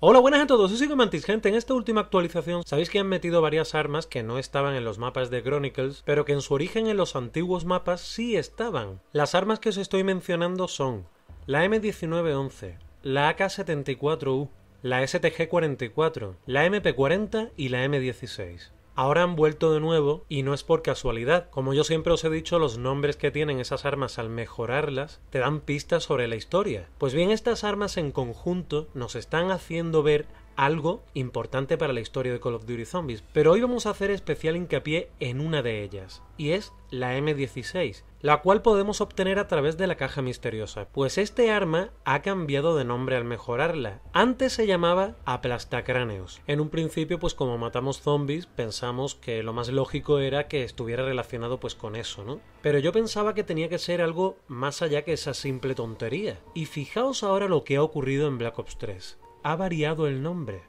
Hola, buenas a todos, soy Comantis, gente. En esta última actualización, sabéis que han metido varias armas que no estaban en los mapas de Chronicles, pero que en su origen en los antiguos mapas sí estaban. Las armas que os estoy mencionando son la M1911, la AK-74U, la STG-44, la MP-40 y la M16. Ahora han vuelto de nuevo y no es por casualidad. Como yo siempre os he dicho, los nombres que tienen esas armas al mejorarlas te dan pistas sobre la historia. Pues bien, estas armas en conjunto nos están haciendo ver algo importante para la historia de Call of Duty Zombies, pero hoy vamos a hacer especial hincapié en una de ellas, y es la M16, la cual podemos obtener a través de la caja misteriosa, pues este arma ha cambiado de nombre al mejorarla. Antes se llamaba aplastacráneos. En un principio, pues como matamos zombies, pensamos que lo más lógico era que estuviera relacionado pues con eso, ¿no? Pero yo pensaba que tenía que ser algo más allá que esa simple tontería. Y fijaos ahora lo que ha ocurrido en Black Ops 3 ha variado el nombre.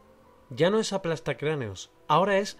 Ya no es aplastacráneos, ahora es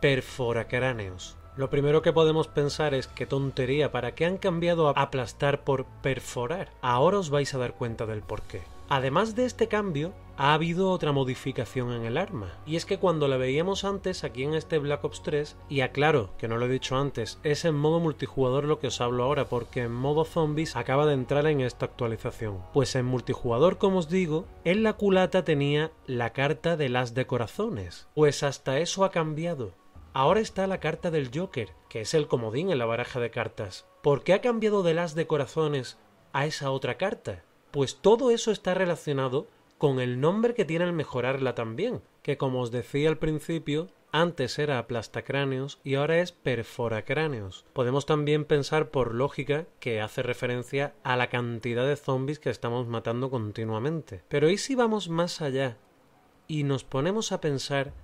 perforacráneos. Lo primero que podemos pensar es qué tontería, ¿para qué han cambiado a aplastar por perforar? Ahora os vais a dar cuenta del porqué. Además de este cambio, ha habido otra modificación en el arma, y es que cuando la veíamos antes aquí en este Black Ops 3, y aclaro que no lo he dicho antes, es en modo multijugador lo que os hablo ahora, porque en modo zombies acaba de entrar en esta actualización. Pues en multijugador, como os digo, en la culata tenía la carta de las de corazones, pues hasta eso ha cambiado. Ahora está la carta del Joker, que es el comodín en la baraja de cartas. ¿Por qué ha cambiado de las de corazones a esa otra carta? Pues todo eso está relacionado con el nombre que tiene el mejorarla también, que como os decía al principio, antes era aplastacráneos y ahora es perforacráneos. Podemos también pensar por lógica que hace referencia a la cantidad de zombies que estamos matando continuamente. Pero ¿y si vamos más allá y nos ponemos a pensar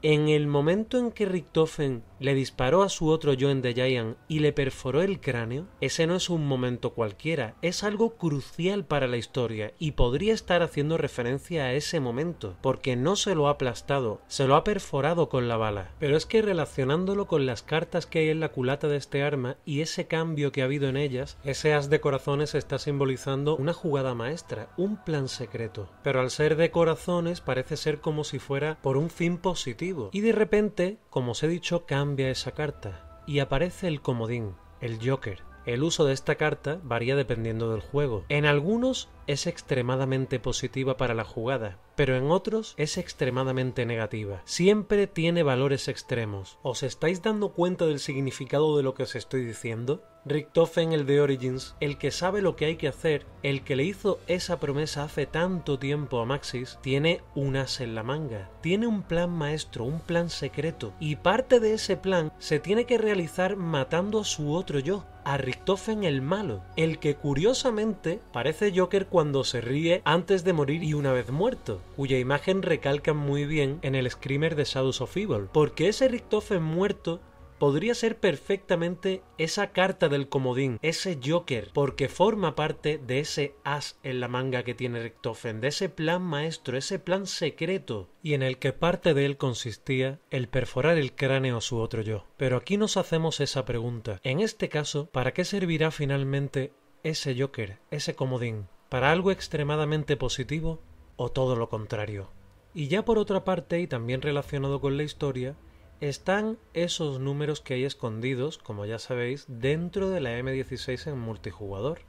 en el momento en que Richtofen le disparó a su otro en de Giant y le perforó el cráneo, ese no es un momento cualquiera, es algo crucial para la historia y podría estar haciendo referencia a ese momento, porque no se lo ha aplastado, se lo ha perforado con la bala. Pero es que relacionándolo con las cartas que hay en la culata de este arma y ese cambio que ha habido en ellas, ese as de corazones está simbolizando una jugada maestra, un plan secreto. Pero al ser de corazones parece ser como si fuera por un fin positivo y de repente, como os he dicho, cambia esa carta y aparece el comodín, el Joker. El uso de esta carta varía dependiendo del juego. En algunos es extremadamente positiva para la jugada, pero en otros es extremadamente negativa. Siempre tiene valores extremos. ¿Os estáis dando cuenta del significado de lo que os estoy diciendo? Richtofen el de Origins, el que sabe lo que hay que hacer, el que le hizo esa promesa hace tanto tiempo a Maxis, tiene un as en la manga, tiene un plan maestro, un plan secreto, y parte de ese plan se tiene que realizar matando a su otro yo, a Richtofen el malo, el que curiosamente parece Joker cuando se ríe antes de morir y una vez muerto, cuya imagen recalcan muy bien en el screamer de Shadows of Evil, porque ese Richtofen muerto podría ser perfectamente esa carta del comodín, ese Joker, porque forma parte de ese as en la manga que tiene Richtofen, de ese plan maestro, ese plan secreto, y en el que parte de él consistía el perforar el cráneo a su otro yo. Pero aquí nos hacemos esa pregunta. En este caso, ¿para qué servirá finalmente ese Joker, ese comodín? ¿Para algo extremadamente positivo o todo lo contrario? Y ya por otra parte, y también relacionado con la historia, están esos números que hay escondidos, como ya sabéis, dentro de la M16 en multijugador.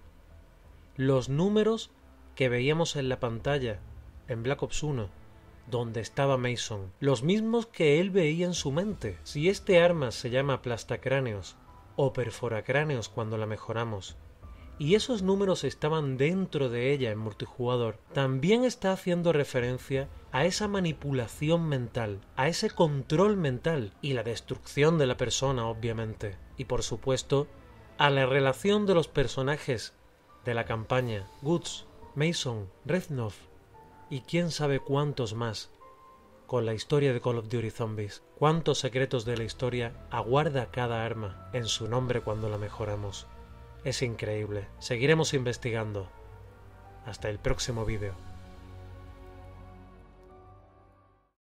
Los números que veíamos en la pantalla en Black Ops 1, donde estaba Mason, los mismos que él veía en su mente. Si este arma se llama plastacráneos o perforacráneos cuando la mejoramos, y esos números estaban dentro de ella en multijugador, también está haciendo referencia a esa manipulación mental, a ese control mental y la destrucción de la persona, obviamente. Y por supuesto, a la relación de los personajes de la campaña, Goods, Mason, Reznov y quién sabe cuántos más, con la historia de Call of Duty Zombies. Cuántos secretos de la historia aguarda cada arma en su nombre cuando la mejoramos. Es increíble. Seguiremos investigando. Hasta el próximo vídeo.